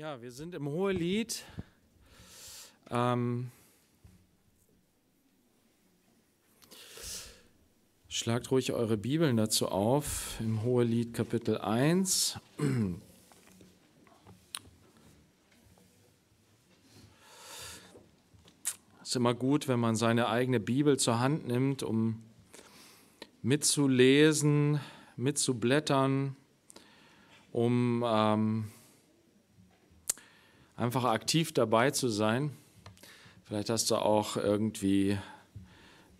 Ja, wir sind im Hohelied. Ähm, schlagt ruhig eure Bibeln dazu auf, im Hohelied Kapitel 1. Es ist immer gut, wenn man seine eigene Bibel zur Hand nimmt, um mitzulesen, mitzublättern, um... Ähm, einfach aktiv dabei zu sein. Vielleicht hast du auch irgendwie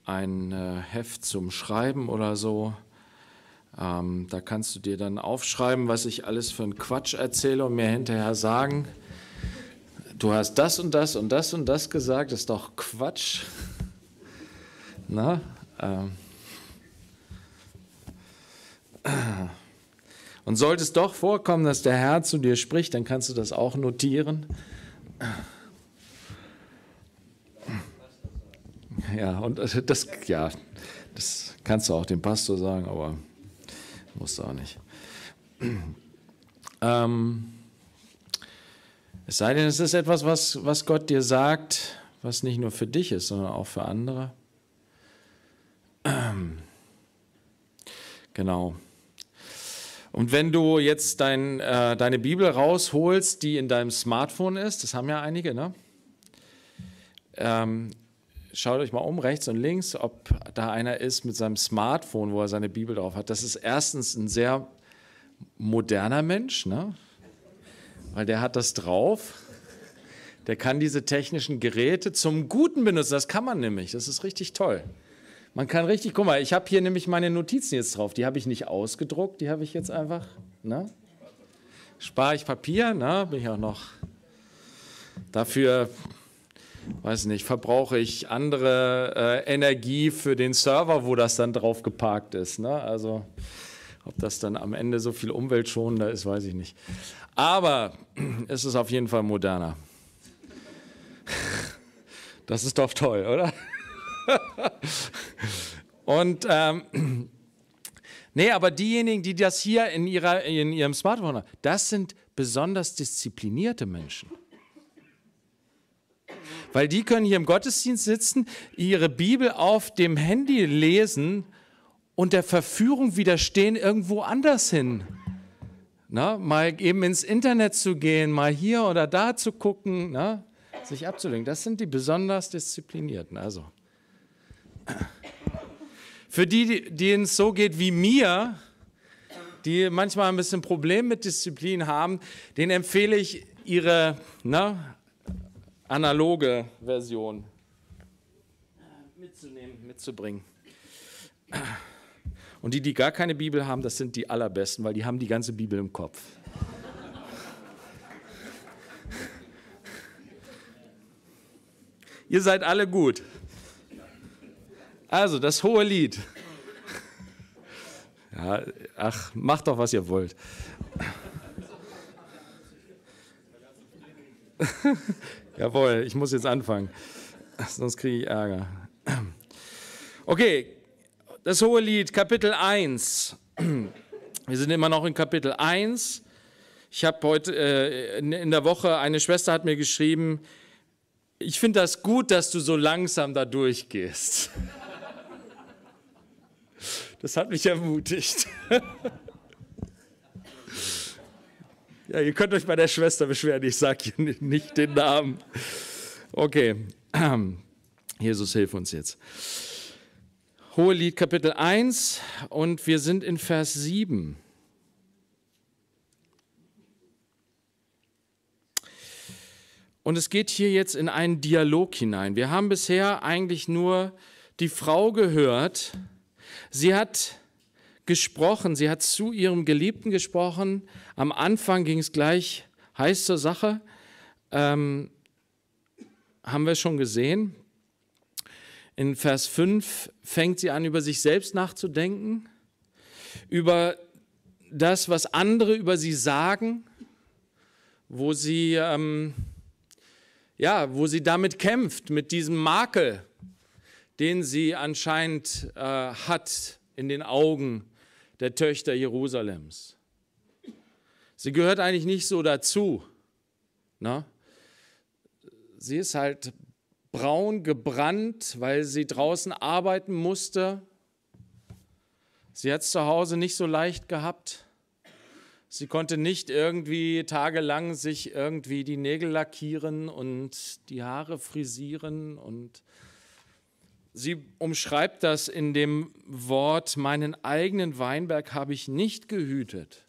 ein äh, Heft zum Schreiben oder so. Ähm, da kannst du dir dann aufschreiben, was ich alles für einen Quatsch erzähle und mir hinterher sagen, du hast das und das und das und das gesagt, das ist doch Quatsch. Na? Ähm. Und sollte es doch vorkommen, dass der Herr zu dir spricht, dann kannst du das auch notieren. Ja, und das, ja, das kannst du auch dem Pastor sagen, aber musst du auch nicht. Ähm, es sei denn, es ist etwas, was, was Gott dir sagt, was nicht nur für dich ist, sondern auch für andere. Ähm, genau. Und wenn du jetzt dein, äh, deine Bibel rausholst, die in deinem Smartphone ist, das haben ja einige, ne? Ähm, schaut euch mal um, rechts und links, ob da einer ist mit seinem Smartphone, wo er seine Bibel drauf hat. Das ist erstens ein sehr moderner Mensch, ne? weil der hat das drauf. Der kann diese technischen Geräte zum Guten benutzen. Das kann man nämlich. Das ist richtig toll. Man kann richtig, guck mal, ich habe hier nämlich meine Notizen jetzt drauf. Die habe ich nicht ausgedruckt, die habe ich jetzt einfach, ne? Spare ich Papier, ne? Bin ich auch noch. Dafür, weiß nicht, verbrauche ich andere äh, Energie für den Server, wo das dann drauf geparkt ist, ne? Also, ob das dann am Ende so viel umweltschonender ist, weiß ich nicht. Aber es ist auf jeden Fall moderner. Das ist doch toll, oder? Und ähm, nee, aber diejenigen, die das hier in, ihrer, in ihrem Smartphone haben, das sind besonders disziplinierte Menschen. Weil die können hier im Gottesdienst sitzen, ihre Bibel auf dem Handy lesen und der Verführung widerstehen, irgendwo anders hin. Na, mal eben ins Internet zu gehen, mal hier oder da zu gucken, na, sich abzulenken. Das sind die besonders Disziplinierten. Also. Für die, denen es so geht wie mir, die manchmal ein bisschen Problem mit Disziplin haben, den empfehle ich ihre ne, analoge Version mitzunehmen, mitzubringen. Und die, die gar keine Bibel haben, das sind die allerbesten, weil die haben die ganze Bibel im Kopf. Ihr seid alle gut. Also, das hohe Lied. Ja, ach, macht doch, was ihr wollt. Jawohl, ich muss jetzt anfangen, sonst kriege ich Ärger. Okay, das hohe Lied, Kapitel 1. Wir sind immer noch in Kapitel 1. Ich habe heute äh, in der Woche, eine Schwester hat mir geschrieben, ich finde das gut, dass du so langsam da durchgehst. Das hat mich ermutigt. ja, ihr könnt euch bei der Schwester beschweren, ich sage nicht den Namen. Okay, Jesus, hilf uns jetzt. Hohe Lied Kapitel 1 und wir sind in Vers 7. Und es geht hier jetzt in einen Dialog hinein. Wir haben bisher eigentlich nur die Frau gehört, Sie hat gesprochen, sie hat zu ihrem Geliebten gesprochen. Am Anfang ging es gleich heiß zur Sache. Ähm, haben wir schon gesehen. In Vers 5 fängt sie an, über sich selbst nachzudenken, über das, was andere über sie sagen, wo sie, ähm, ja, wo sie damit kämpft, mit diesem Makel, den sie anscheinend äh, hat in den Augen der Töchter Jerusalems. Sie gehört eigentlich nicht so dazu. Na? Ne? Sie ist halt braun gebrannt, weil sie draußen arbeiten musste. Sie hat es zu Hause nicht so leicht gehabt. Sie konnte nicht irgendwie tagelang sich irgendwie die Nägel lackieren und die Haare frisieren und Sie umschreibt das in dem Wort, meinen eigenen Weinberg habe ich nicht gehütet.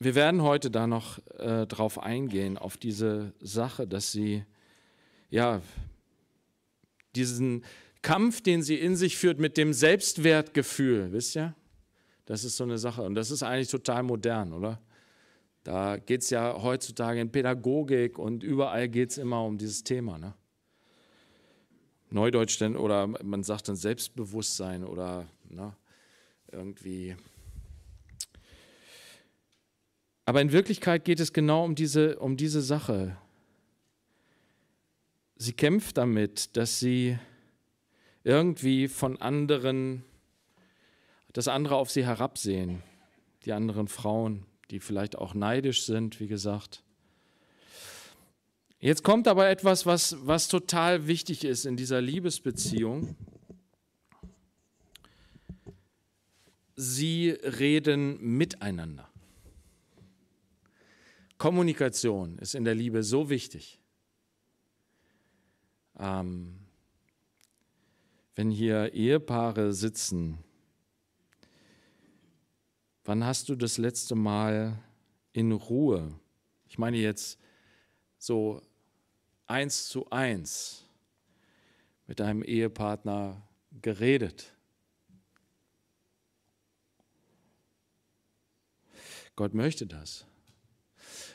Wir werden heute da noch äh, drauf eingehen, auf diese Sache, dass sie, ja, diesen Kampf, den sie in sich führt mit dem Selbstwertgefühl, wisst ihr? Das ist so eine Sache und das ist eigentlich total modern, oder? Da geht es ja heutzutage in Pädagogik und überall geht es immer um dieses Thema. Ne? Neudeutsch denn, oder man sagt dann Selbstbewusstsein oder ne, irgendwie. Aber in Wirklichkeit geht es genau um diese, um diese Sache. Sie kämpft damit, dass sie irgendwie von anderen, dass andere auf sie herabsehen, die anderen Frauen, die vielleicht auch neidisch sind, wie gesagt. Jetzt kommt aber etwas, was, was total wichtig ist in dieser Liebesbeziehung. Sie reden miteinander. Kommunikation ist in der Liebe so wichtig. Ähm, wenn hier Ehepaare sitzen Wann hast du das letzte Mal in Ruhe, ich meine jetzt so eins zu eins, mit deinem Ehepartner geredet? Gott möchte das.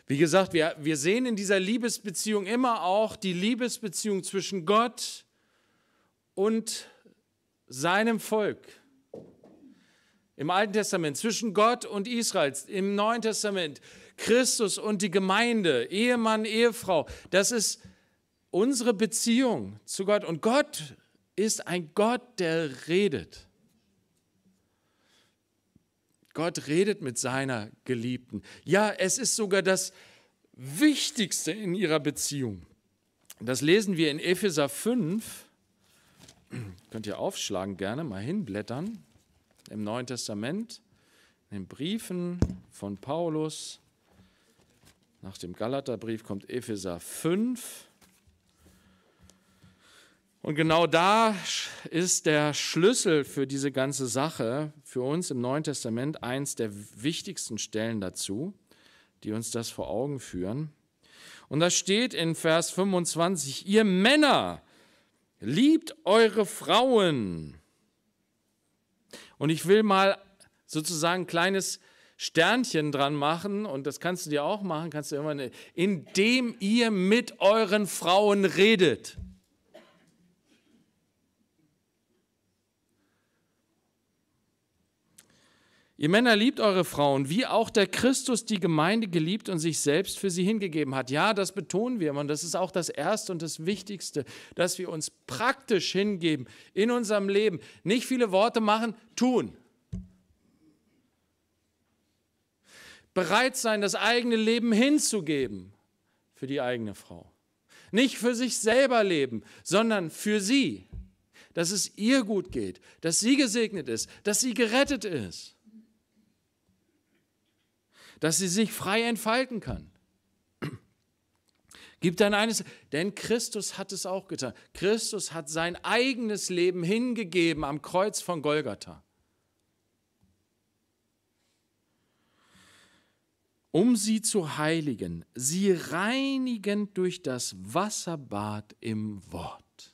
Wie gesagt, wir, wir sehen in dieser Liebesbeziehung immer auch die Liebesbeziehung zwischen Gott und seinem Volk im Alten Testament, zwischen Gott und Israel, im Neuen Testament, Christus und die Gemeinde, Ehemann, Ehefrau. Das ist unsere Beziehung zu Gott. Und Gott ist ein Gott, der redet. Gott redet mit seiner Geliebten. Ja, es ist sogar das Wichtigste in ihrer Beziehung. Das lesen wir in Epheser 5. Könnt ihr aufschlagen, gerne mal hinblättern im Neuen Testament, in den Briefen von Paulus. Nach dem Galaterbrief kommt Epheser 5. Und genau da ist der Schlüssel für diese ganze Sache für uns im Neuen Testament eins der wichtigsten Stellen dazu, die uns das vor Augen führen. Und da steht in Vers 25, ihr Männer, liebt eure Frauen, und ich will mal sozusagen ein kleines Sternchen dran machen, und das kannst du dir auch machen, kannst du immer, indem ihr mit euren Frauen redet. Ihr Männer liebt eure Frauen, wie auch der Christus die Gemeinde geliebt und sich selbst für sie hingegeben hat. Ja, das betonen wir und das ist auch das Erste und das Wichtigste, dass wir uns praktisch hingeben in unserem Leben. Nicht viele Worte machen, tun. Bereit sein, das eigene Leben hinzugeben für die eigene Frau. Nicht für sich selber leben, sondern für sie. Dass es ihr gut geht, dass sie gesegnet ist, dass sie gerettet ist dass sie sich frei entfalten kann. Gib dann eines, denn Christus hat es auch getan. Christus hat sein eigenes Leben hingegeben am Kreuz von Golgatha. Um sie zu heiligen, sie reinigend durch das Wasserbad im Wort.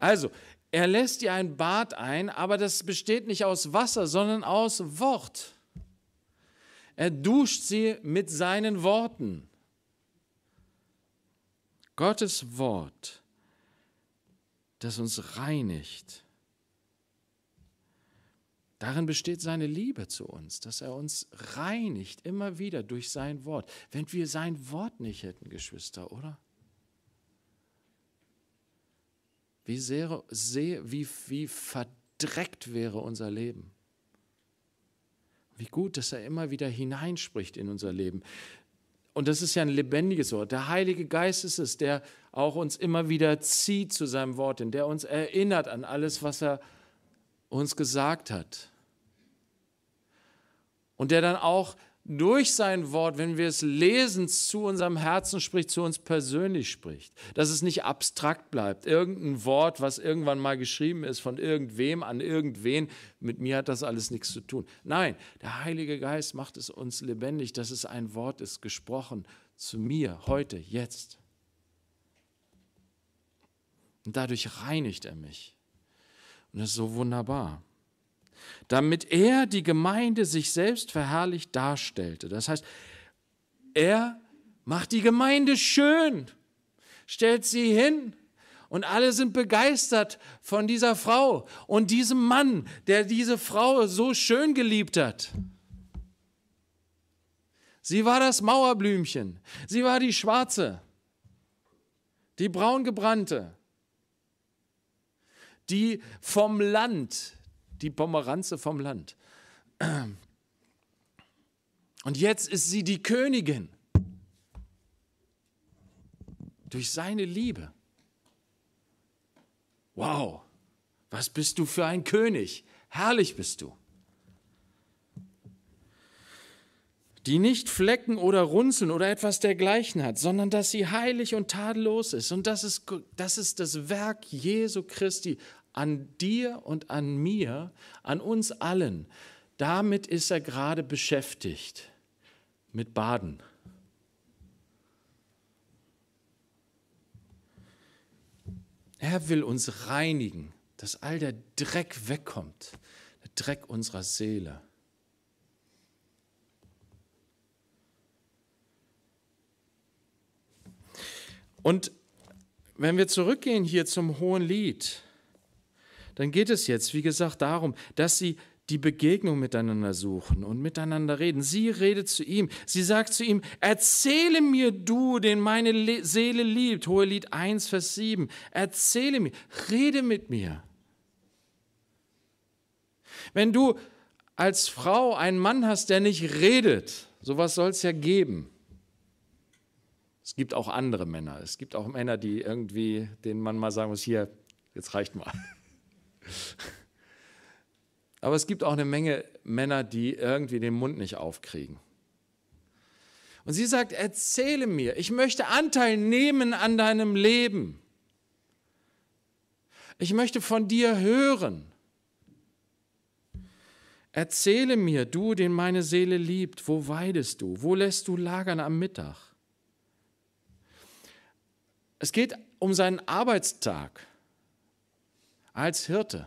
Also, er lässt ihr ein Bad ein, aber das besteht nicht aus Wasser, sondern aus Wort. Er duscht sie mit seinen Worten. Gottes Wort, das uns reinigt. Darin besteht seine Liebe zu uns, dass er uns reinigt immer wieder durch sein Wort. Wenn wir sein Wort nicht hätten, Geschwister, oder? Wie, sehr, sehr, wie, wie verdreckt wäre unser Leben. Wie gut, dass er immer wieder hineinspricht in unser Leben. Und das ist ja ein lebendiges Wort. Der Heilige Geist ist es, der auch uns immer wieder zieht zu seinem Wort, in der uns erinnert an alles, was er uns gesagt hat. Und der dann auch durch sein Wort, wenn wir es lesen, zu unserem Herzen spricht, zu uns persönlich spricht. Dass es nicht abstrakt bleibt. Irgendein Wort, was irgendwann mal geschrieben ist von irgendwem an irgendwen, mit mir hat das alles nichts zu tun. Nein, der Heilige Geist macht es uns lebendig, dass es ein Wort ist, gesprochen zu mir, heute, jetzt. Und dadurch reinigt er mich. Und das ist so wunderbar damit er die Gemeinde sich selbst verherrlicht darstellte. Das heißt, er macht die Gemeinde schön, stellt sie hin, und alle sind begeistert von dieser Frau und diesem Mann, der diese Frau so schön geliebt hat. Sie war das Mauerblümchen. Sie war die Schwarze, die braungebrannte, die vom Land die Pomeranze vom Land. Und jetzt ist sie die Königin durch seine Liebe. Wow, was bist du für ein König? Herrlich bist du. die nicht Flecken oder Runzeln oder etwas dergleichen hat, sondern dass sie heilig und tadellos ist. Und das ist das, ist das Werk Jesu Christi an dir und an mir, an uns allen. Damit ist er gerade beschäftigt, mit Baden. Er will uns reinigen, dass all der Dreck wegkommt, der Dreck unserer Seele. Und wenn wir zurückgehen hier zum Hohen Lied, dann geht es jetzt, wie gesagt, darum, dass sie die Begegnung miteinander suchen und miteinander reden. Sie redet zu ihm. Sie sagt zu ihm, erzähle mir du, den meine Le Seele liebt. Hohe Lied 1, Vers 7. Erzähle mir, rede mit mir. Wenn du als Frau einen Mann hast, der nicht redet, sowas soll es ja geben. Es gibt auch andere Männer. Es gibt auch Männer, die irgendwie, denen man mal sagen muss, hier, jetzt reicht mal. Aber es gibt auch eine Menge Männer, die irgendwie den Mund nicht aufkriegen. Und sie sagt, erzähle mir, ich möchte Anteil nehmen an deinem Leben. Ich möchte von dir hören. Erzähle mir, du, den meine Seele liebt, wo weidest du? Wo lässt du lagern am Mittag? Es geht um seinen Arbeitstag als Hirte.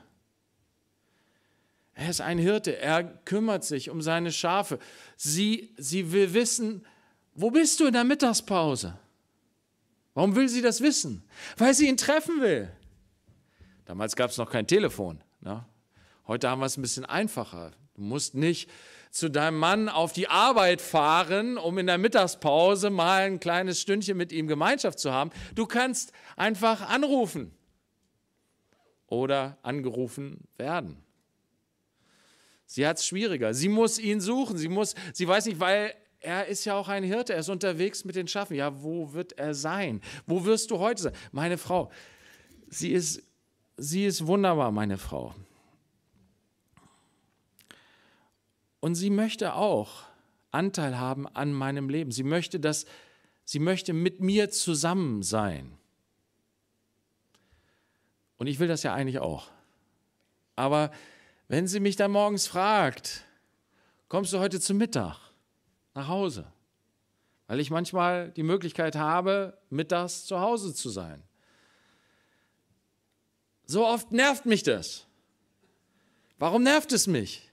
Er ist ein Hirte, er kümmert sich um seine Schafe. Sie, sie will wissen, wo bist du in der Mittagspause? Warum will sie das wissen? Weil sie ihn treffen will. Damals gab es noch kein Telefon. Ne? Heute haben wir es ein bisschen einfacher. Du musst nicht zu deinem Mann auf die Arbeit fahren, um in der Mittagspause mal ein kleines Stündchen mit ihm Gemeinschaft zu haben. Du kannst einfach anrufen oder angerufen werden. Sie hat es schwieriger. Sie muss ihn suchen. Sie muss, sie weiß nicht, weil er ist ja auch ein Hirte. Er ist unterwegs mit den Schafen. Ja, wo wird er sein? Wo wirst du heute sein? Meine Frau, sie ist, sie ist wunderbar, meine Frau. Und sie möchte auch Anteil haben an meinem Leben. Sie möchte, dass, sie möchte mit mir zusammen sein. Und ich will das ja eigentlich auch. Aber wenn sie mich dann morgens fragt, kommst du heute zum Mittag nach Hause? Weil ich manchmal die Möglichkeit habe, mittags zu Hause zu sein. So oft nervt mich das. Warum nervt es mich?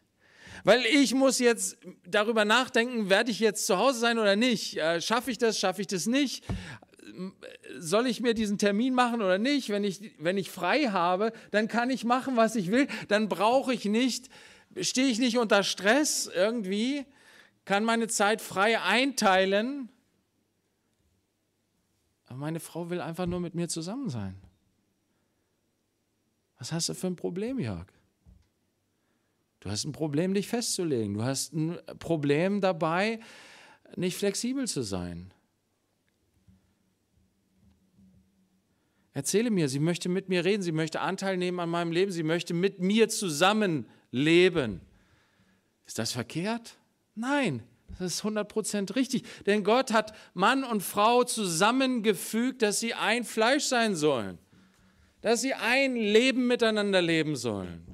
Weil ich muss jetzt darüber nachdenken, werde ich jetzt zu Hause sein oder nicht? Äh, schaffe ich das, schaffe ich das nicht? soll ich mir diesen Termin machen oder nicht? Wenn ich, wenn ich frei habe, dann kann ich machen, was ich will. Dann brauche ich nicht, stehe ich nicht unter Stress irgendwie, kann meine Zeit frei einteilen. Aber meine Frau will einfach nur mit mir zusammen sein. Was hast du für ein Problem, Jörg? Du hast ein Problem, dich festzulegen. Du hast ein Problem dabei, nicht flexibel zu sein. Erzähle mir, sie möchte mit mir reden, sie möchte Anteil nehmen an meinem Leben, sie möchte mit mir zusammen leben. Ist das verkehrt? Nein, das ist 100% richtig. Denn Gott hat Mann und Frau zusammengefügt, dass sie ein Fleisch sein sollen. Dass sie ein Leben miteinander leben sollen.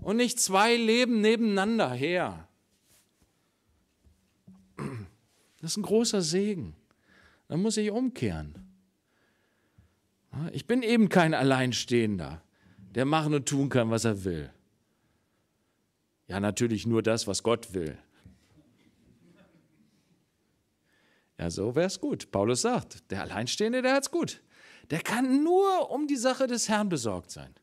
Und nicht zwei Leben nebeneinander her. Das ist ein großer Segen. Dann muss ich umkehren. Ah, ich bin eben kein Alleinstehender, der machen und tun kann, was er will. Ja, natürlich nur das, was Gott will. Ja, so wäre es gut. Paulus sagt, der Alleinstehende, der hat es gut. Der kann nur um die Sache des Herrn besorgt sein.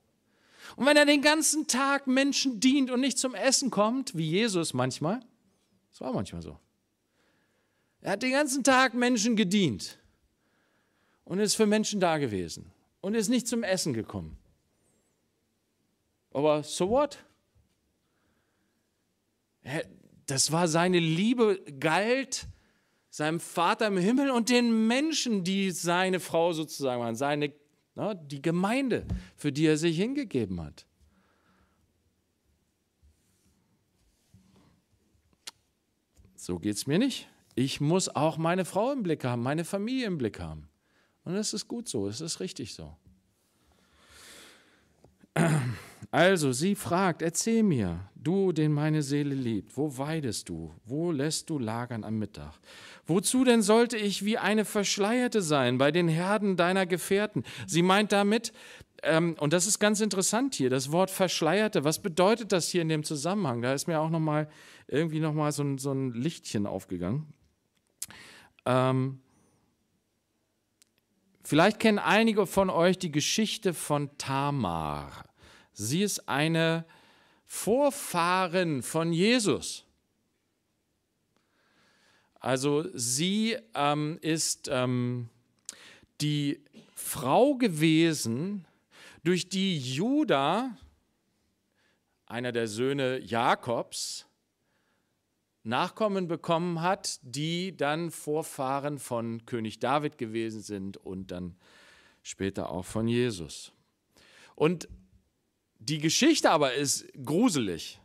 Und wenn er den ganzen Tag Menschen dient und nicht zum Essen kommt, wie Jesus manchmal, das war manchmal so. Er hat den ganzen Tag Menschen gedient und ist für Menschen da gewesen und ist nicht zum Essen gekommen. Aber so what? Das war seine Liebe, galt seinem Vater im Himmel und den Menschen, die seine Frau sozusagen waren, seine, na, die Gemeinde, für die er sich hingegeben hat. So geht es mir nicht. Ich muss auch meine Frau im Blick haben, meine Familie im Blick haben. Und das ist gut so, es ist richtig so. Also, sie fragt, erzähl mir, du, den meine Seele liebt, wo weidest du? Wo lässt du lagern am Mittag? Wozu denn sollte ich wie eine Verschleierte sein bei den Herden deiner Gefährten? Sie meint damit, ähm, und das ist ganz interessant hier, das Wort Verschleierte, was bedeutet das hier in dem Zusammenhang? Da ist mir auch nochmal irgendwie nochmal so, so ein Lichtchen aufgegangen. Ähm, Vielleicht kennen einige von euch die Geschichte von Tamar. Sie ist eine Vorfahrin von Jesus. Also sie ähm, ist ähm, die Frau gewesen, durch die Juda, einer der Söhne Jakobs, Nachkommen bekommen hat, die dann Vorfahren von König David gewesen sind und dann später auch von Jesus. Und die Geschichte aber ist gruselig.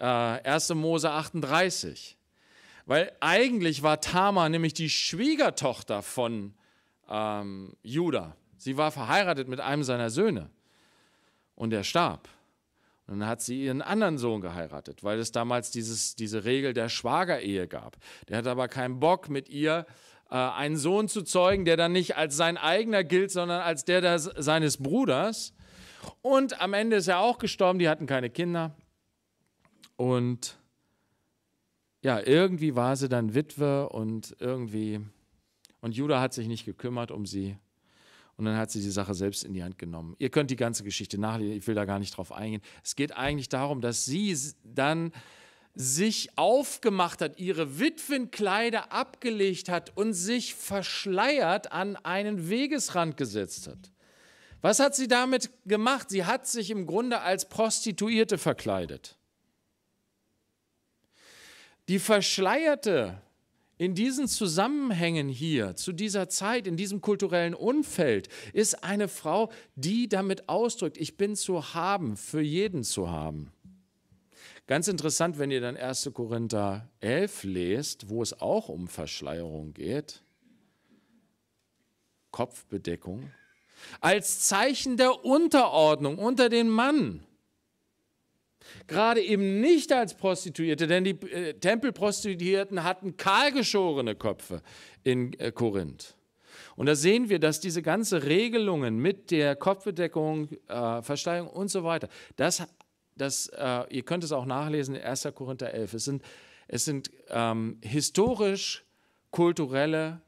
Äh, 1. Mose 38. Weil eigentlich war Tamar nämlich die Schwiegertochter von ähm, Judah. Sie war verheiratet mit einem seiner Söhne und er starb. Und dann hat sie ihren anderen Sohn geheiratet, weil es damals dieses, diese Regel der Schwagerehe gab. Der hat aber keinen Bock mit ihr äh, einen Sohn zu zeugen, der dann nicht als sein eigener gilt, sondern als der des, seines Bruders. Und am Ende ist er auch gestorben, die hatten keine Kinder. Und ja, irgendwie war sie dann Witwe und irgendwie, und Judah hat sich nicht gekümmert um sie. Und dann hat sie die Sache selbst in die Hand genommen. Ihr könnt die ganze Geschichte nachlesen, ich will da gar nicht drauf eingehen. Es geht eigentlich darum, dass sie dann sich aufgemacht hat, ihre Witwenkleider abgelegt hat und sich verschleiert an einen Wegesrand gesetzt hat. Was hat sie damit gemacht? Sie hat sich im Grunde als Prostituierte verkleidet. Die verschleierte in diesen Zusammenhängen hier, zu dieser Zeit, in diesem kulturellen Umfeld, ist eine Frau, die damit ausdrückt, ich bin zu haben, für jeden zu haben. Ganz interessant, wenn ihr dann 1. Korinther 11 lest, wo es auch um Verschleierung geht, Kopfbedeckung, als Zeichen der Unterordnung unter den Mann. Gerade eben nicht als Prostituierte, denn die äh, Tempelprostituierten hatten kahlgeschorene Köpfe in äh, Korinth. Und da sehen wir, dass diese ganze Regelungen mit der Kopfbedeckung, äh, Versteigerung und so weiter, das, das, äh, ihr könnt es auch nachlesen in 1. Korinther 11, es sind, es sind ähm, historisch kulturelle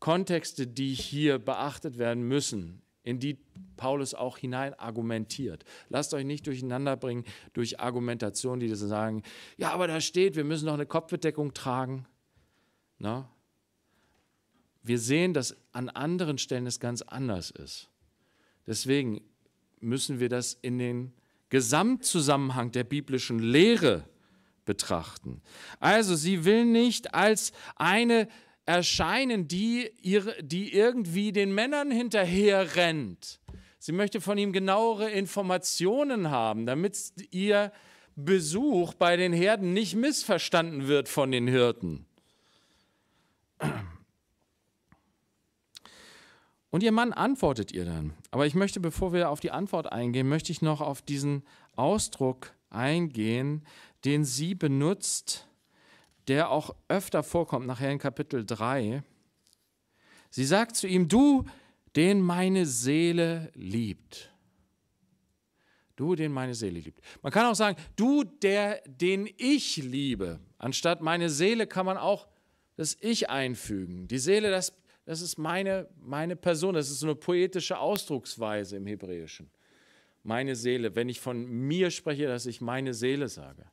Kontexte, die hier beachtet werden müssen in die Paulus auch hinein argumentiert. Lasst euch nicht durcheinander bringen durch Argumentationen, die sagen, ja, aber da steht, wir müssen noch eine Kopfbedeckung tragen. Na? Wir sehen, dass an anderen Stellen es ganz anders ist. Deswegen müssen wir das in den Gesamtzusammenhang der biblischen Lehre betrachten. Also sie will nicht als eine erscheinen, die, ihre, die irgendwie den Männern hinterher rennt. Sie möchte von ihm genauere Informationen haben, damit ihr Besuch bei den Herden nicht missverstanden wird von den Hirten. Und ihr Mann antwortet ihr dann. Aber ich möchte, bevor wir auf die Antwort eingehen, möchte ich noch auf diesen Ausdruck eingehen, den sie benutzt der auch öfter vorkommt, nachher in Kapitel 3. Sie sagt zu ihm, du, den meine Seele liebt. Du, den meine Seele liebt. Man kann auch sagen, du, der, den ich liebe. Anstatt meine Seele kann man auch das Ich einfügen. Die Seele, das, das ist meine, meine Person. Das ist so eine poetische Ausdrucksweise im Hebräischen. Meine Seele, wenn ich von mir spreche, dass ich meine Seele sage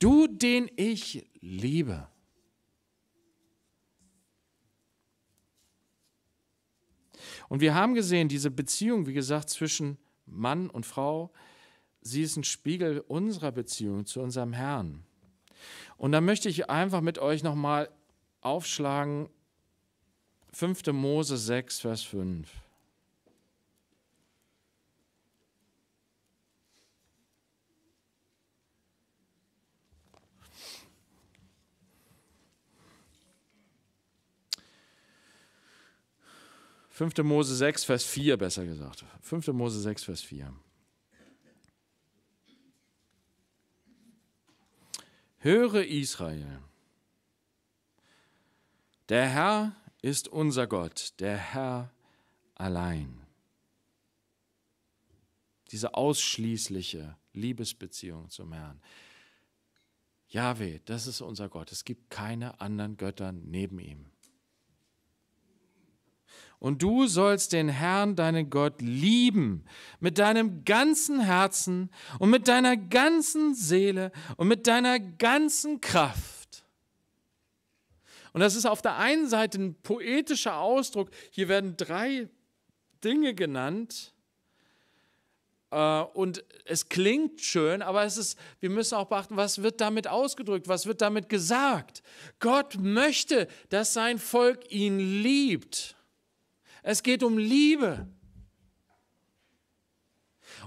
du, den ich liebe. Und wir haben gesehen, diese Beziehung, wie gesagt, zwischen Mann und Frau, sie ist ein Spiegel unserer Beziehung zu unserem Herrn. Und da möchte ich einfach mit euch nochmal aufschlagen, 5. Mose 6, Vers 5. 5. Mose 6, Vers 4 besser gesagt. 5. Mose 6, Vers 4. Höre Israel, der Herr ist unser Gott, der Herr allein. Diese ausschließliche Liebesbeziehung zum Herrn. Jahwe, das ist unser Gott. Es gibt keine anderen Götter neben ihm. Und du sollst den Herrn, deinen Gott, lieben mit deinem ganzen Herzen und mit deiner ganzen Seele und mit deiner ganzen Kraft. Und das ist auf der einen Seite ein poetischer Ausdruck. Hier werden drei Dinge genannt. Äh, und es klingt schön, aber es ist, wir müssen auch beachten, was wird damit ausgedrückt, was wird damit gesagt. Gott möchte, dass sein Volk ihn liebt. Es geht um Liebe.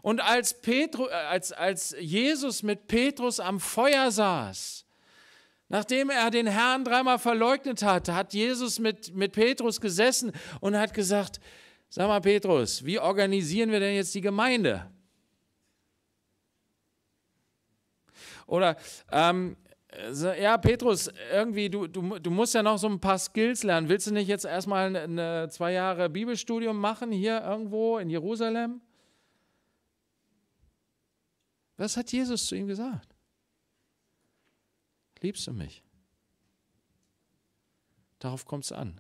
Und als, Petru, äh, als, als Jesus mit Petrus am Feuer saß, nachdem er den Herrn dreimal verleugnet hat, hat Jesus mit, mit Petrus gesessen und hat gesagt, sag mal Petrus, wie organisieren wir denn jetzt die Gemeinde? Oder ähm, ja, Petrus, irgendwie, du, du, du musst ja noch so ein paar Skills lernen. Willst du nicht jetzt erstmal eine, zwei Jahre Bibelstudium machen hier irgendwo in Jerusalem? Was hat Jesus zu ihm gesagt? Liebst du mich? Darauf kommt es an.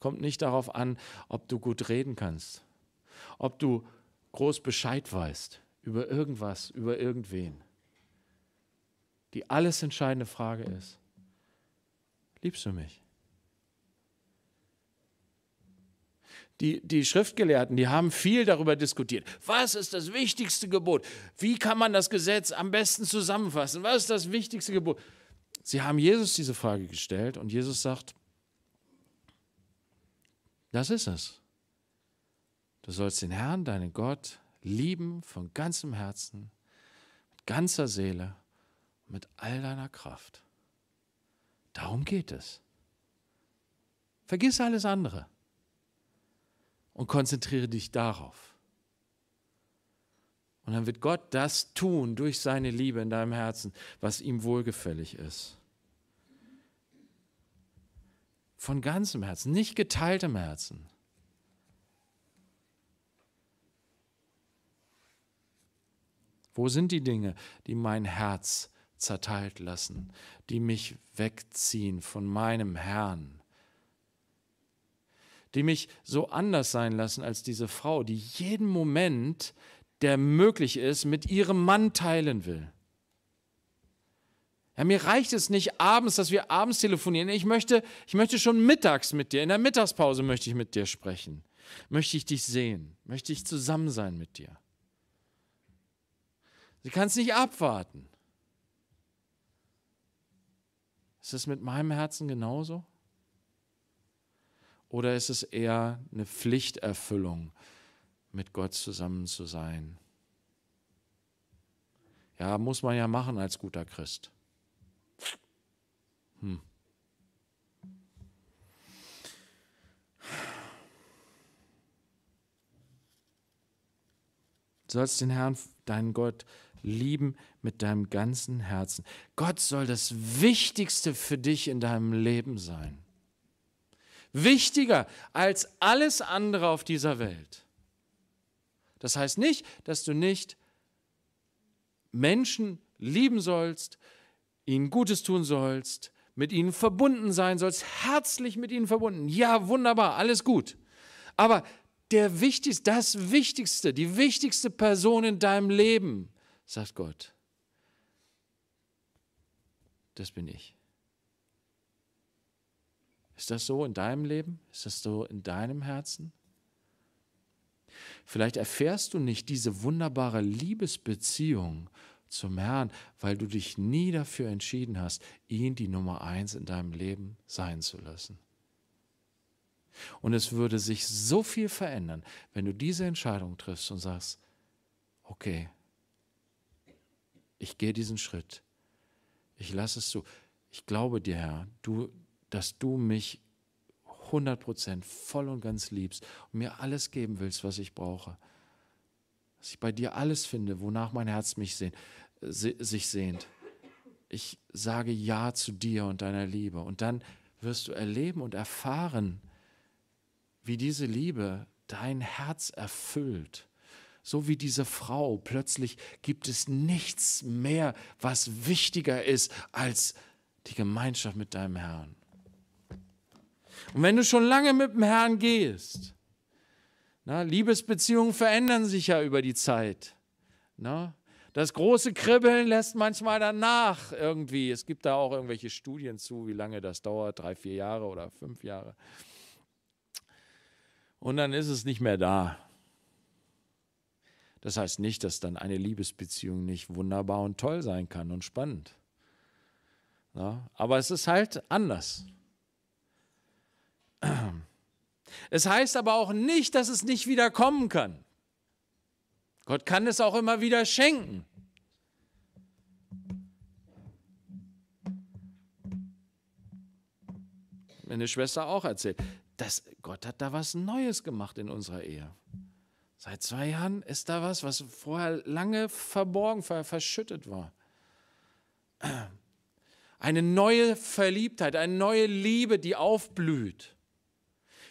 Kommt nicht darauf an, ob du gut reden kannst, ob du groß Bescheid weißt über irgendwas, über irgendwen die alles entscheidende Frage ist, liebst du mich? Die, die Schriftgelehrten, die haben viel darüber diskutiert. Was ist das wichtigste Gebot? Wie kann man das Gesetz am besten zusammenfassen? Was ist das wichtigste Gebot? Sie haben Jesus diese Frage gestellt und Jesus sagt, das ist es. Du sollst den Herrn, deinen Gott, lieben von ganzem Herzen, mit ganzer Seele, mit all deiner Kraft. Darum geht es. Vergiss alles andere und konzentriere dich darauf. Und dann wird Gott das tun durch seine Liebe in deinem Herzen, was ihm wohlgefällig ist. Von ganzem Herzen, nicht geteiltem Herzen. Wo sind die Dinge, die mein Herz zerteilt lassen, die mich wegziehen von meinem Herrn, die mich so anders sein lassen als diese Frau, die jeden Moment, der möglich ist, mit ihrem Mann teilen will. Ja, mir reicht es nicht abends, dass wir abends telefonieren. Ich möchte, ich möchte schon mittags mit dir, in der Mittagspause möchte ich mit dir sprechen. Möchte ich dich sehen, möchte ich zusammen sein mit dir. Sie kann es nicht abwarten. Ist es mit meinem Herzen genauso? Oder ist es eher eine Pflichterfüllung, mit Gott zusammen zu sein? Ja, muss man ja machen als guter Christ. Hm. Du sollst den Herrn, deinen Gott, lieben mit deinem ganzen Herzen. Gott soll das Wichtigste für dich in deinem Leben sein. Wichtiger als alles andere auf dieser Welt. Das heißt nicht, dass du nicht Menschen lieben sollst, ihnen Gutes tun sollst, mit ihnen verbunden sein sollst, herzlich mit ihnen verbunden. Ja, wunderbar, alles gut. Aber der wichtigste, das Wichtigste, die wichtigste Person in deinem Leben sagt Gott, das bin ich. Ist das so in deinem Leben? Ist das so in deinem Herzen? Vielleicht erfährst du nicht diese wunderbare Liebesbeziehung zum Herrn, weil du dich nie dafür entschieden hast, ihn die Nummer eins in deinem Leben sein zu lassen. Und es würde sich so viel verändern, wenn du diese Entscheidung triffst und sagst, okay, ich gehe diesen Schritt. Ich lasse es zu. Ich glaube dir, Herr, du, dass du mich 100 voll und ganz liebst und mir alles geben willst, was ich brauche. Dass ich bei dir alles finde, wonach mein Herz mich sehnt, sich sehnt. Ich sage Ja zu dir und deiner Liebe. Und dann wirst du erleben und erfahren, wie diese Liebe dein Herz erfüllt so wie diese Frau, plötzlich gibt es nichts mehr, was wichtiger ist als die Gemeinschaft mit deinem Herrn. Und wenn du schon lange mit dem Herrn gehst, na, Liebesbeziehungen verändern sich ja über die Zeit. Na, das große Kribbeln lässt manchmal danach irgendwie. Es gibt da auch irgendwelche Studien zu, wie lange das dauert, drei, vier Jahre oder fünf Jahre. Und dann ist es nicht mehr da. Das heißt nicht, dass dann eine Liebesbeziehung nicht wunderbar und toll sein kann und spannend. Ja, aber es ist halt anders. Es heißt aber auch nicht, dass es nicht wieder kommen kann. Gott kann es auch immer wieder schenken. Meine Schwester auch erzählt, dass Gott hat da was Neues gemacht in unserer Ehe. Seit zwei Jahren ist da was, was vorher lange verborgen, verschüttet war. Eine neue Verliebtheit, eine neue Liebe, die aufblüht.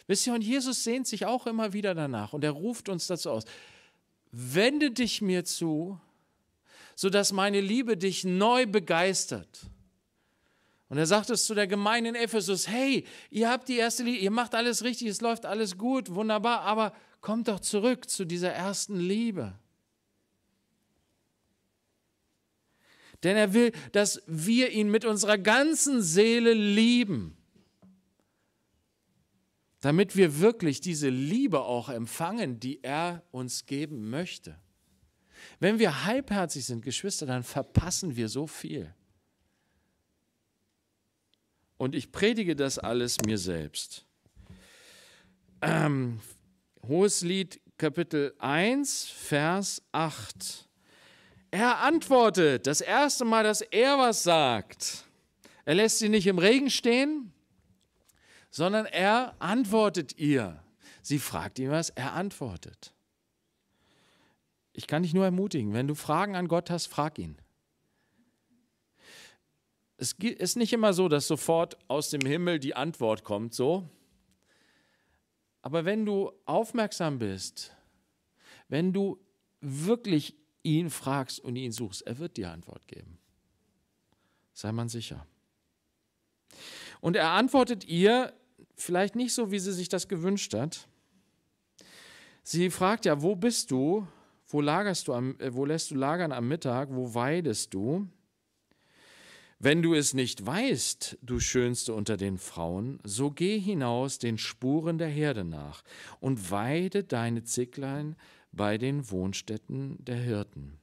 Wisst ihr, und Jesus sehnt sich auch immer wieder danach und er ruft uns dazu aus. Wende dich mir zu, sodass meine Liebe dich neu begeistert. Und er sagt es zu der Gemeinde in Ephesus, hey, ihr habt die erste Liebe, ihr macht alles richtig, es läuft alles gut, wunderbar, aber Kommt doch zurück zu dieser ersten Liebe. Denn er will, dass wir ihn mit unserer ganzen Seele lieben, damit wir wirklich diese Liebe auch empfangen, die er uns geben möchte. Wenn wir halbherzig sind, Geschwister, dann verpassen wir so viel. Und ich predige das alles mir selbst. Ähm, Hohes Lied Kapitel 1, Vers 8. Er antwortet, das erste Mal, dass er was sagt. Er lässt sie nicht im Regen stehen, sondern er antwortet ihr. Sie fragt ihn was, er antwortet. Ich kann dich nur ermutigen, wenn du Fragen an Gott hast, frag ihn. Es ist nicht immer so, dass sofort aus dem Himmel die Antwort kommt, so, aber wenn du aufmerksam bist, wenn du wirklich ihn fragst und ihn suchst, er wird dir Antwort geben. Sei man sicher. Und er antwortet ihr vielleicht nicht so, wie sie sich das gewünscht hat. Sie fragt ja, wo bist du? Wo lagerst du am, äh, wo lässt du lagern am Mittag? Wo weidest du? Wenn du es nicht weißt, du Schönste unter den Frauen, so geh hinaus den Spuren der Herde nach und weide deine Zicklein bei den Wohnstätten der Hirten.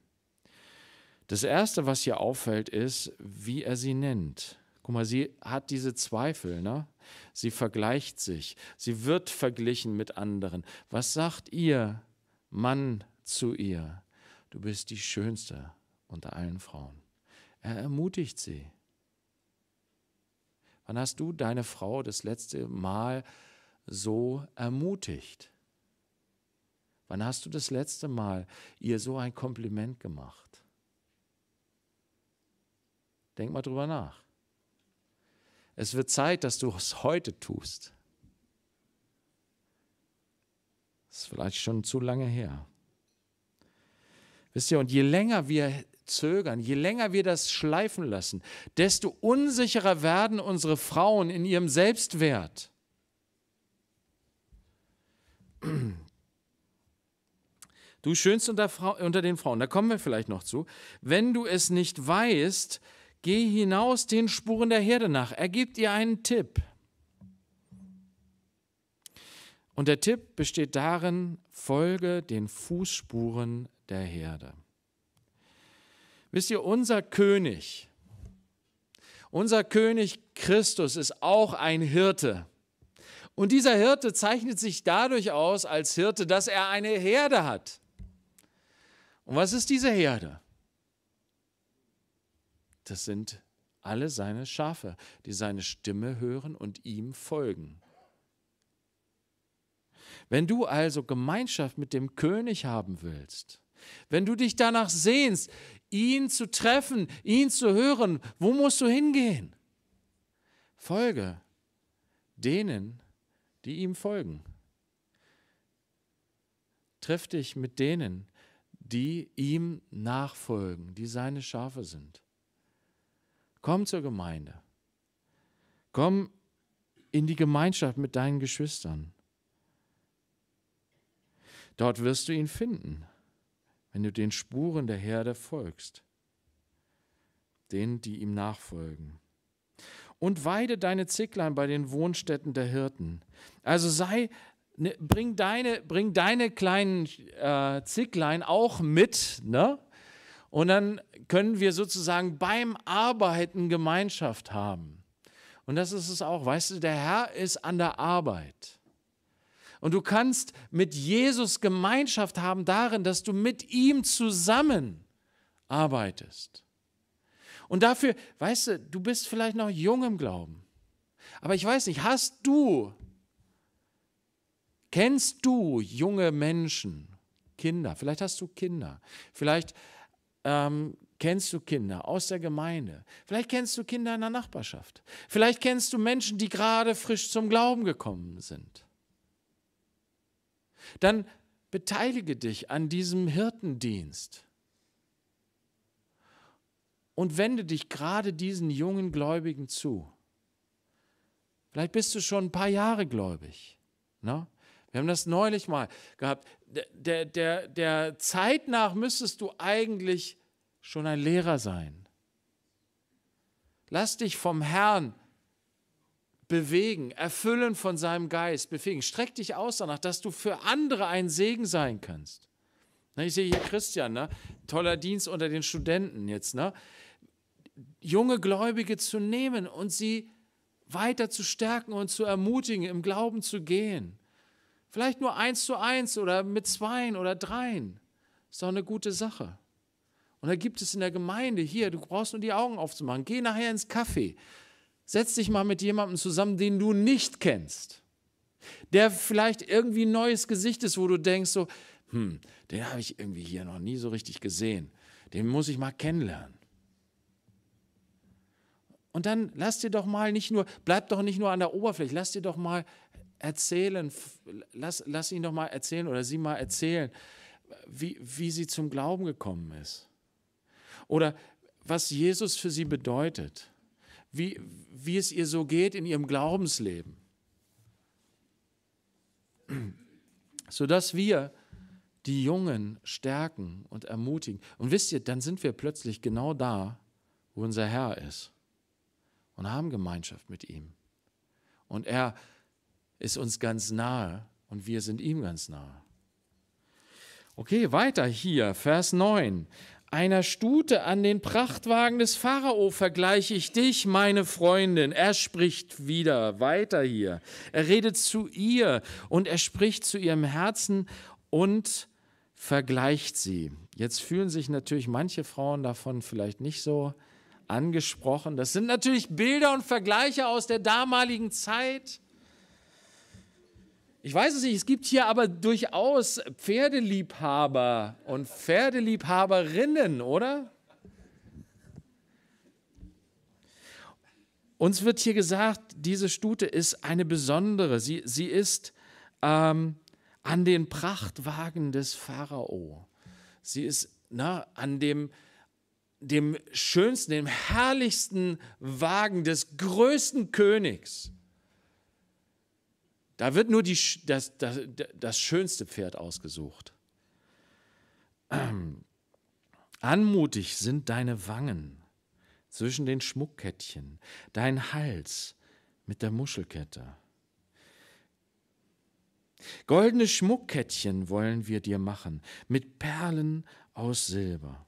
Das Erste, was hier auffällt, ist, wie er sie nennt. Guck mal, sie hat diese Zweifel, ne? Sie vergleicht sich, sie wird verglichen mit anderen. Was sagt ihr Mann zu ihr? Du bist die Schönste unter allen Frauen. Er ermutigt sie. Wann hast du deine Frau das letzte Mal so ermutigt? Wann hast du das letzte Mal ihr so ein Kompliment gemacht? Denk mal drüber nach. Es wird Zeit, dass du es heute tust. Das ist vielleicht schon zu lange her. Wisst ihr, und je länger wir zögern, je länger wir das schleifen lassen, desto unsicherer werden unsere Frauen in ihrem Selbstwert. Du schönst unter, Frau, unter, den Frauen, da kommen wir vielleicht noch zu. Wenn du es nicht weißt, geh hinaus den Spuren der Herde nach. Er gibt ihr einen Tipp. Und der Tipp besteht darin, folge den Fußspuren der Herde. Wisst ihr, unser König, unser König Christus ist auch ein Hirte. Und dieser Hirte zeichnet sich dadurch aus als Hirte, dass er eine Herde hat. Und was ist diese Herde? Das sind alle seine Schafe, die seine Stimme hören und ihm folgen. Wenn du also Gemeinschaft mit dem König haben willst, wenn du dich danach sehnst, ihn zu treffen, ihn zu hören, wo musst du hingehen? Folge denen, die ihm folgen. Treff dich mit denen, die ihm nachfolgen, die seine Schafe sind. Komm zur Gemeinde. Komm in die Gemeinschaft mit deinen Geschwistern. Dort wirst du ihn finden wenn du den Spuren der Herde folgst, denen, die ihm nachfolgen. Und weide deine Zicklein bei den Wohnstätten der Hirten. Also sei, ne, bring, deine, bring deine kleinen äh, Zicklein auch mit, ne? Und dann können wir sozusagen beim Arbeiten Gemeinschaft haben. Und das ist es auch. Weißt du, der Herr ist an der Arbeit. Und du kannst mit Jesus Gemeinschaft haben darin, dass du mit ihm zusammen arbeitest. Und dafür, weißt du, du bist vielleicht noch jung im Glauben. Aber ich weiß nicht, hast du, kennst du junge Menschen, Kinder? Vielleicht hast du Kinder. Vielleicht ähm, kennst du Kinder aus der Gemeinde. Vielleicht kennst du Kinder in der Nachbarschaft. Vielleicht kennst du Menschen, die gerade frisch zum Glauben gekommen sind dann beteilige dich an diesem Hirtendienst und wende dich gerade diesen jungen Gläubigen zu. Vielleicht bist du schon ein paar Jahre gläubig. Ne? Wir haben das neulich mal gehabt. Der, der, der Zeit nach müsstest du eigentlich schon ein Lehrer sein. Lass dich vom Herrn bewegen, erfüllen von seinem Geist, befähigen. Streck dich aus danach, dass du für andere ein Segen sein kannst. Ich sehe hier Christian, ne? toller Dienst unter den Studenten jetzt. Ne? Junge Gläubige zu nehmen und sie weiter zu stärken und zu ermutigen, im Glauben zu gehen. Vielleicht nur eins zu eins oder mit zweien oder dreien. Ist doch eine gute Sache. Und da gibt es in der Gemeinde hier, du brauchst nur die Augen aufzumachen. Geh nachher ins Kaffee. Setz dich mal mit jemandem zusammen, den du nicht kennst, der vielleicht irgendwie ein neues Gesicht ist, wo du denkst so, hm, den habe ich irgendwie hier noch nie so richtig gesehen. Den muss ich mal kennenlernen. Und dann lass dir doch mal nicht nur, bleib doch nicht nur an der Oberfläche, lass dir doch mal erzählen, lass, lass ihn doch mal erzählen oder sie mal erzählen, wie, wie sie zum Glauben gekommen ist. Oder was Jesus für sie bedeutet wie, wie es ihr so geht in ihrem Glaubensleben. Sodass wir die Jungen stärken und ermutigen. Und wisst ihr, dann sind wir plötzlich genau da, wo unser Herr ist und haben Gemeinschaft mit ihm. Und er ist uns ganz nahe und wir sind ihm ganz nahe. Okay, weiter hier, Vers 9. Einer Stute an den Prachtwagen des Pharao vergleiche ich dich, meine Freundin. Er spricht wieder weiter hier. Er redet zu ihr und er spricht zu ihrem Herzen und vergleicht sie. Jetzt fühlen sich natürlich manche Frauen davon vielleicht nicht so angesprochen. Das sind natürlich Bilder und Vergleiche aus der damaligen Zeit. Ich weiß es nicht, es gibt hier aber durchaus Pferdeliebhaber und Pferdeliebhaberinnen, oder? Uns wird hier gesagt, diese Stute ist eine besondere. Sie, sie ist ähm, an den Prachtwagen des Pharao. Sie ist na, ne, an dem, dem schönsten, dem herrlichsten Wagen des größten Königs. Da wird nur die, das, das, das schönste Pferd ausgesucht. Anmutig sind deine Wangen zwischen den Schmuckkettchen, dein Hals mit der Muschelkette. Goldene Schmuckkettchen wollen wir dir machen, mit Perlen aus Silber.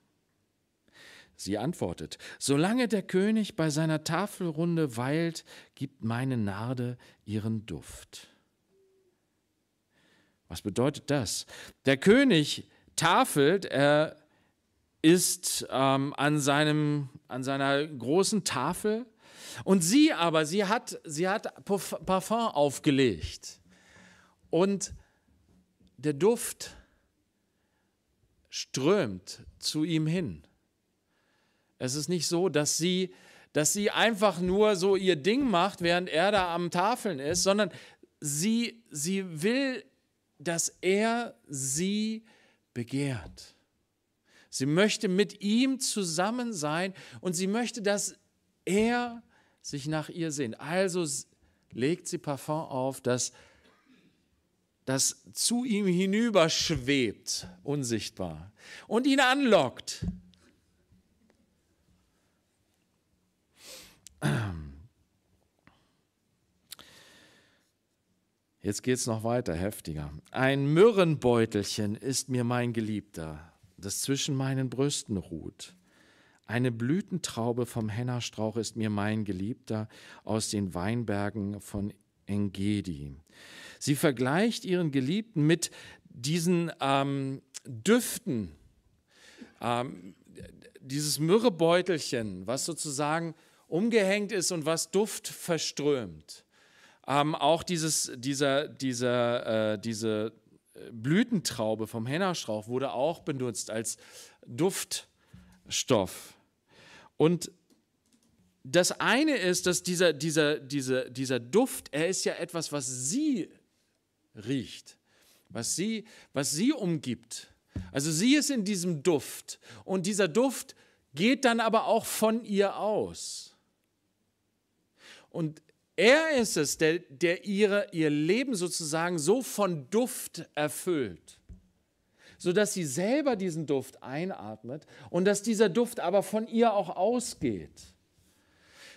Sie antwortet, solange der König bei seiner Tafelrunde weilt, gibt meine Narde ihren Duft. Was bedeutet das? Der König tafelt, er ist ähm, an, seinem, an seiner großen Tafel und sie aber, sie hat, sie hat Parfum aufgelegt und der Duft strömt zu ihm hin. Es ist nicht so, dass sie, dass sie einfach nur so ihr Ding macht, während er da am Tafeln ist, sondern sie, sie will dass er sie begehrt. Sie möchte mit ihm zusammen sein und sie möchte, dass er sich nach ihr sehnt. Also legt sie Parfum auf, das, das zu ihm hinüberschwebt, unsichtbar, und ihn anlockt. Ähm. Jetzt geht es noch weiter, heftiger. Ein Myrrenbeutelchen ist mir mein Geliebter, das zwischen meinen Brüsten ruht. Eine Blütentraube vom Hennerstrauch ist mir mein Geliebter aus den Weinbergen von Engedi. Sie vergleicht ihren Geliebten mit diesen ähm, Düften, ähm, dieses Myrrebeutelchen, was sozusagen umgehängt ist und was Duft verströmt ähm, auch dieses, dieser, dieser, äh, diese äh, Blütentraube vom Hennerstrauch wurde auch benutzt als Duftstoff. Und das eine ist, dass dieser, dieser, dieser, dieser Duft, er ist ja etwas, was sie riecht, was sie, was sie umgibt. Also sie ist in diesem Duft und dieser Duft geht dann aber auch von ihr aus. Und er ist es, der, der ihre, ihr Leben sozusagen so von Duft erfüllt, sodass sie selber diesen Duft einatmet und dass dieser Duft aber von ihr auch ausgeht.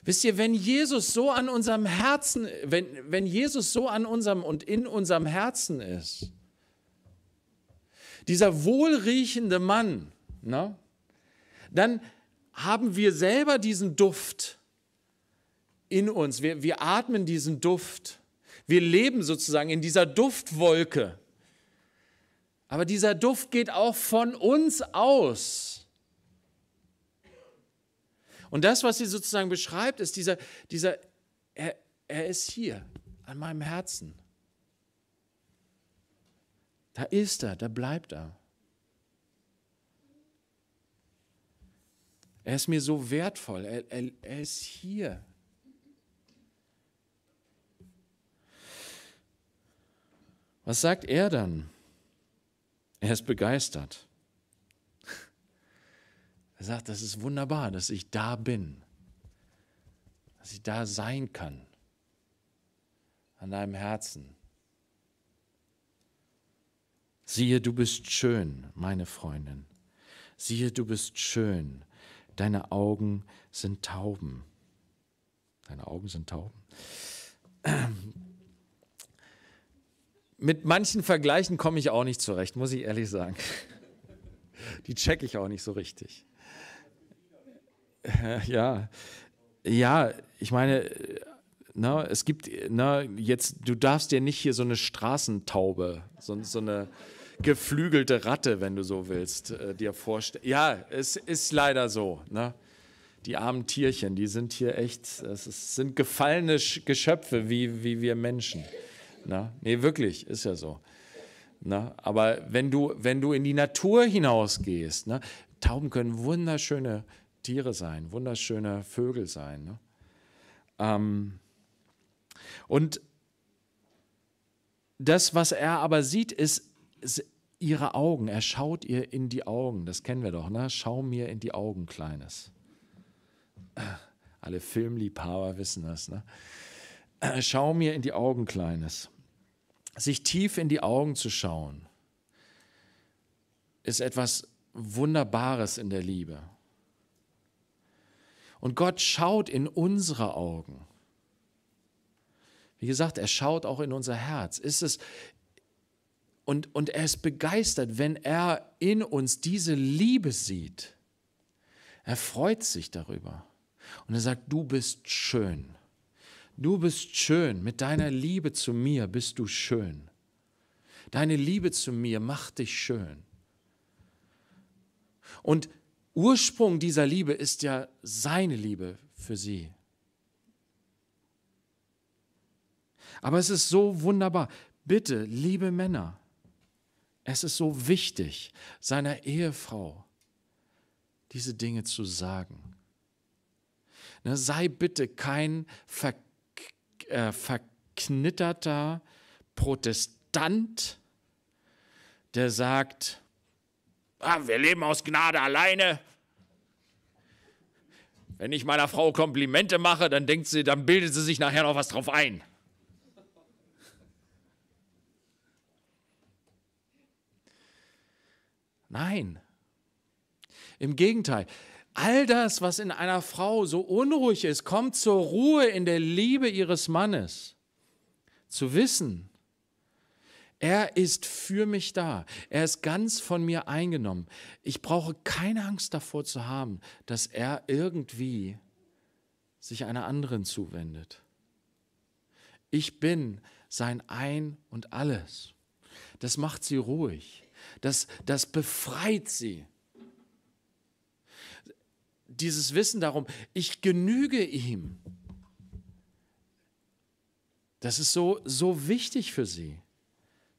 Wisst ihr, wenn Jesus so an unserem Herzen, wenn, wenn Jesus so an unserem und in unserem Herzen ist, dieser wohlriechende Mann, ne, dann haben wir selber diesen Duft in uns. Wir, wir atmen diesen Duft. Wir leben sozusagen in dieser Duftwolke. Aber dieser Duft geht auch von uns aus. Und das, was sie sozusagen beschreibt, ist dieser, dieser er, er ist hier an meinem Herzen. Da ist er, da bleibt er. Er ist mir so wertvoll, er, er, er ist hier. Was sagt er dann? Er ist begeistert. Er sagt, das ist wunderbar, dass ich da bin, dass ich da sein kann, an deinem Herzen. Siehe, du bist schön, meine Freundin. Siehe, du bist schön. Deine Augen sind Tauben. Deine Augen sind Tauben mit manchen Vergleichen komme ich auch nicht zurecht, muss ich ehrlich sagen. Die checke ich auch nicht so richtig. Äh, ja, ja, ich meine, äh, na, ne, es gibt, na, ne, jetzt, du darfst dir nicht hier so eine Straßentaube, so, so eine geflügelte Ratte, wenn du so willst, äh, dir vorstellen. Ja, es ist leider so. Ne? Die armen Tierchen, die sind hier echt, es sind gefallene Geschöpfe wie, wie wir Menschen. Na? Nee, wirklich, ist ja so. Na? Aber wenn du, wenn du in die Natur hinausgehst, ne? Tauben können wunderschöne Tiere sein, wunderschöne Vögel sein. Ne? Ähm, und das, was er aber sieht, ist, ist ihre Augen. Er schaut ihr in die Augen. Das kennen wir doch, ne? Schau mir in die Augen, Kleines. Alle Filmliebhaber wissen das, ne? Äh, schau mir in die Augen, Kleines. Sich tief in die Augen zu schauen, ist etwas Wunderbares in der Liebe. Und Gott schaut in unsere Augen. Wie gesagt, er schaut auch in unser Herz. Ist es, und, und er ist begeistert, wenn er in uns diese Liebe sieht. Er freut sich darüber. Und er sagt, du bist schön. Du bist schön, mit deiner Liebe zu mir bist du schön. Deine Liebe zu mir macht dich schön. Und Ursprung dieser Liebe ist ja seine Liebe für sie. Aber es ist so wunderbar. Bitte, liebe Männer, es ist so wichtig, seiner Ehefrau diese Dinge zu sagen. Ne, sei bitte kein Verkehr äh, verknitterter Protestant, der sagt, ah, wir leben aus Gnade alleine. Wenn ich meiner Frau Komplimente mache, dann denkt sie, dann bildet sie sich nachher noch was drauf ein. Nein. Im Gegenteil, All das, was in einer Frau so unruhig ist, kommt zur Ruhe in der Liebe ihres Mannes. Zu wissen, er ist für mich da. Er ist ganz von mir eingenommen. Ich brauche keine Angst davor zu haben, dass er irgendwie sich einer anderen zuwendet. Ich bin sein Ein und alles. Das macht sie ruhig. Das, das befreit sie dieses Wissen darum, ich genüge ihm. Das ist so, so wichtig für sie,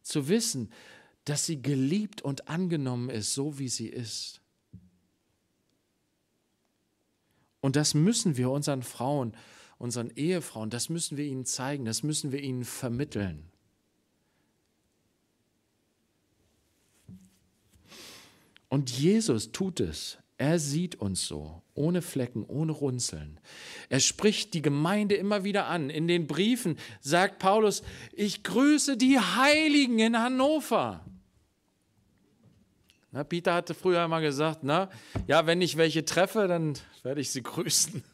zu wissen, dass sie geliebt und angenommen ist, so wie sie ist. Und das müssen wir unseren Frauen, unseren Ehefrauen, das müssen wir ihnen zeigen, das müssen wir ihnen vermitteln. Und Jesus tut es. Er sieht uns so, ohne Flecken, ohne Runzeln. Er spricht die Gemeinde immer wieder an. In den Briefen sagt Paulus, ich grüße die Heiligen in Hannover. Na, Peter hatte früher immer gesagt, na, ja, wenn ich welche treffe, dann werde ich sie grüßen.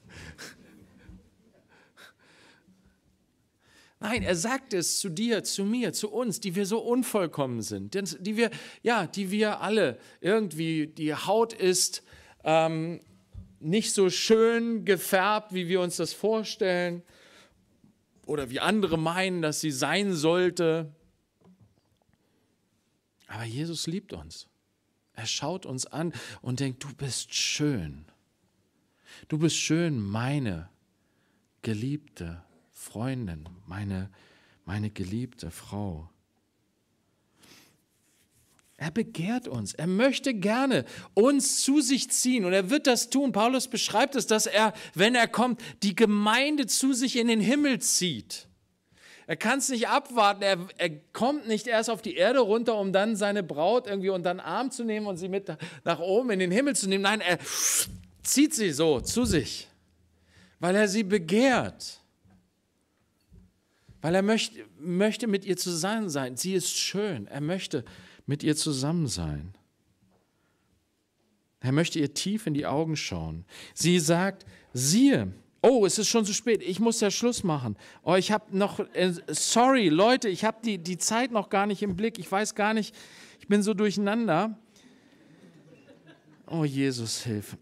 Nein, er sagt es zu dir, zu mir, zu uns, die wir so unvollkommen sind, die wir, ja, die wir alle irgendwie die Haut ist ähm, nicht so schön gefärbt, wie wir uns das vorstellen oder wie andere meinen, dass sie sein sollte. Aber Jesus liebt uns. Er schaut uns an und denkt, du bist schön. Du bist schön, meine geliebte Freundin, meine, meine geliebte Frau. Er begehrt uns, er möchte gerne uns zu sich ziehen und er wird das tun. Paulus beschreibt es, dass er, wenn er kommt, die Gemeinde zu sich in den Himmel zieht. Er kann es nicht abwarten, er, er kommt nicht erst auf die Erde runter, um dann seine Braut irgendwie unter den Arm zu nehmen und sie mit nach oben in den Himmel zu nehmen. Nein, er zieht sie so zu sich, weil er sie begehrt weil er möchte, möchte mit ihr zusammen sein. Sie ist schön. Er möchte mit ihr zusammen sein. Er möchte ihr tief in die Augen schauen. Sie sagt, siehe, oh, es ist schon zu spät, ich muss ja Schluss machen. Oh, ich habe noch, äh, sorry Leute, ich habe die, die Zeit noch gar nicht im Blick, ich weiß gar nicht, ich bin so durcheinander. Oh, Jesus, hilf.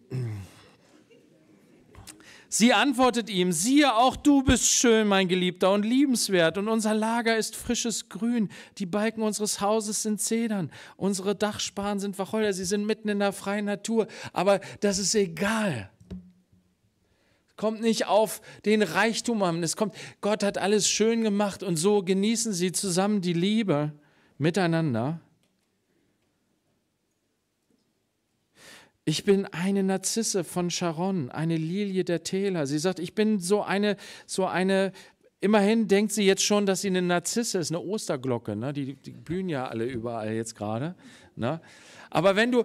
Sie antwortet ihm, siehe, auch du bist schön, mein Geliebter, und liebenswert, und unser Lager ist frisches Grün, die Balken unseres Hauses sind Zedern, unsere Dachsparen sind Wacholder, sie sind mitten in der freien Natur, aber das ist egal. Kommt nicht auf den Reichtum an, es kommt, Gott hat alles schön gemacht, und so genießen sie zusammen die Liebe miteinander. Ich bin eine Narzisse von Sharon, eine Lilie der Täler. Sie sagt, ich bin so eine, so eine, immerhin denkt sie jetzt schon, dass sie eine Narzisse ist, eine Osterglocke. Ne? Die, die blühen ja alle überall jetzt gerade. Ne? Aber wenn du,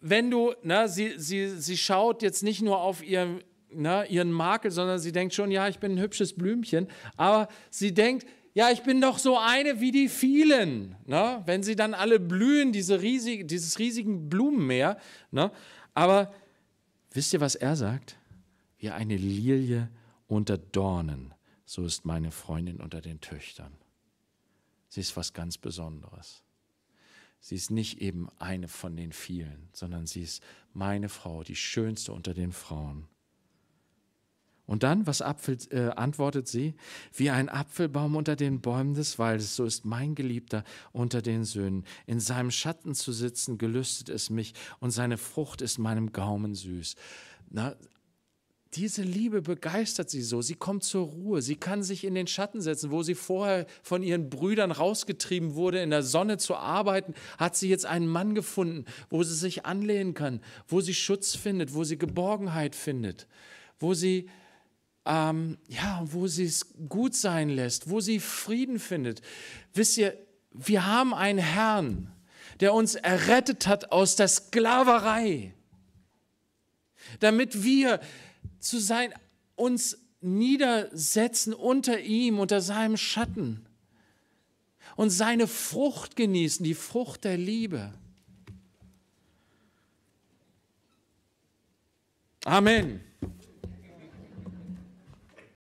wenn du, ne, sie, sie, sie schaut jetzt nicht nur auf ihr, ne, ihren Makel, sondern sie denkt schon, ja, ich bin ein hübsches Blümchen. Aber sie denkt, ja, ich bin doch so eine wie die vielen. Ne? Wenn sie dann alle blühen, diese riesig, dieses riesigen Blumenmeer. Ne? Aber wisst ihr, was er sagt? Wie eine Lilie unter Dornen, so ist meine Freundin unter den Töchtern. Sie ist was ganz Besonderes. Sie ist nicht eben eine von den vielen, sondern sie ist meine Frau, die schönste unter den Frauen. Und dann, was Apfel, äh, antwortet sie? Wie ein Apfelbaum unter den Bäumen des Waldes, so ist mein Geliebter unter den Söhnen. In seinem Schatten zu sitzen, gelüstet es mich, und seine Frucht ist meinem Gaumen süß. Na, diese Liebe begeistert sie so. Sie kommt zur Ruhe. Sie kann sich in den Schatten setzen, wo sie vorher von ihren Brüdern rausgetrieben wurde, in der Sonne zu arbeiten. Hat sie jetzt einen Mann gefunden, wo sie sich anlehnen kann, wo sie Schutz findet, wo sie Geborgenheit findet, wo sie ähm, ja, wo sie es gut sein lässt, wo sie Frieden findet. Wisst ihr, wir haben einen Herrn, der uns errettet hat aus der Sklaverei, damit wir zu sein, uns niedersetzen unter ihm, unter seinem Schatten und seine Frucht genießen, die Frucht der Liebe. Amen.